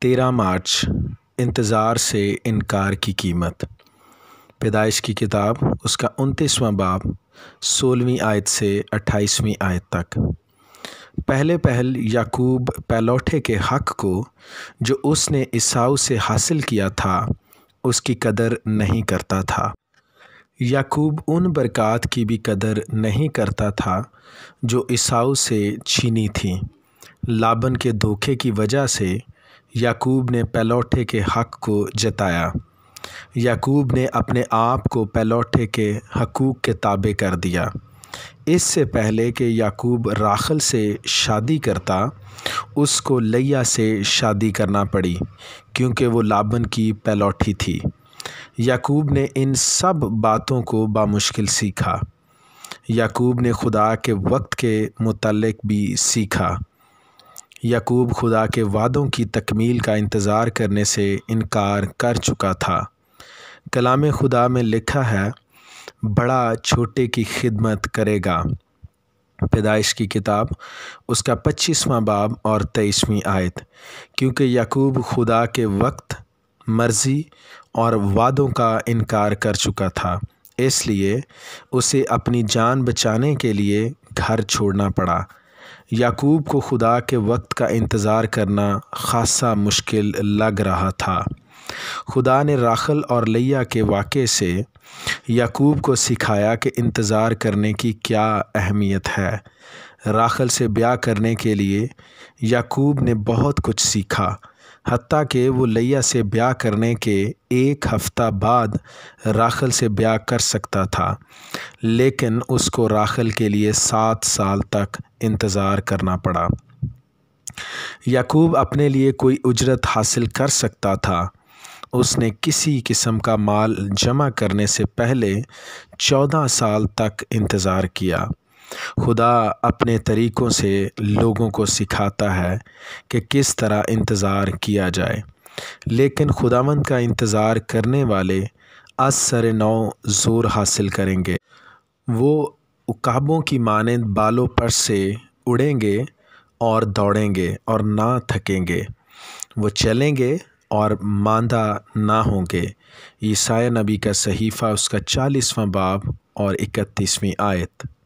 तेरह मार्च इंतज़ार से इनकार की कीमत पैदाइश की किताब उसका उनतीसवां बाब सोलहवीं आयत से अट्ठाईसवीं आयत तक पहले पहल याकूब पैलौठे के हक को जो उसने ईसाऊ से हासिल किया था उसकी कदर नहीं करता था याकूब उन बरक़ात की भी कदर नहीं करता था जो ईसाऊ से छीनी थी लाबन के धोखे की वजह से याकूब ने पैलौठे के हक़ को जताया याकूब ने अपने आप को पैलौठे के हकूक़ के ताबे कर दिया इससे पहले कि याकूब राखल से शादी करता उसको लैया से शादी करना पड़ी क्योंकि वो लाबन की पैलौठी थी याकूब ने इन सब बातों को बामुश्किल सीखा याकूब ने खुदा के वक्त के मुतलक भी सीखा याकूब खुदा के वादों की तकमील का इंतज़ार करने से इनकार कर चुका था कलाम खुदा में लिखा है बड़ा छोटे की खिदमत करेगा पैदाइश की किताब उसका पच्चीसवां बाब और तेईसवीं आयत क्योंकि याकूब खुदा के वक्त मर्ज़ी और वादों का इनकार कर चुका था इसलिए उसे अपनी जान बचाने के लिए घर छोड़ना पड़ा याकूब को खुदा के वक्त का इंतज़ार करना खासा मुश्किल लग रहा था खुदा ने राखल और लिया के वाक़े से याकूब को सिखाया कि इंतज़ार करने की क्या अहमियत है राखल से ब्याह करने के लिए याकूब ने बहुत कुछ सीखा हती के वो लैया से ब्याह करने के एक हफ़्ता बाद राखल से ब्याह कर सकता था लेकिन उसको राखल के लिए सात साल तक इंतज़ार करना पड़ा याकूब अपने लिए कोई उजरत हासिल कर सकता था उसने किसी किस्म का माल जमा करने से पहले चौदह साल तक इंतज़ार किया खुदा अपने तरीक़ों से लोगों को सिखाता है कि किस तरह इंतज़ार किया जाए लेकिन खुदावंद का इंतज़ार करने वाले असर नौ ज़ोर हासिल करेंगे वो उकाबों की मानंद बालों पर से उड़ेंगे और दौड़ेंगे और ना थकेंगे वो चलेंगे और मांदा ना होंगे ईसा नबी का सहीफ़ा उसका चालीसवां बाब और इकतीसवीं आयत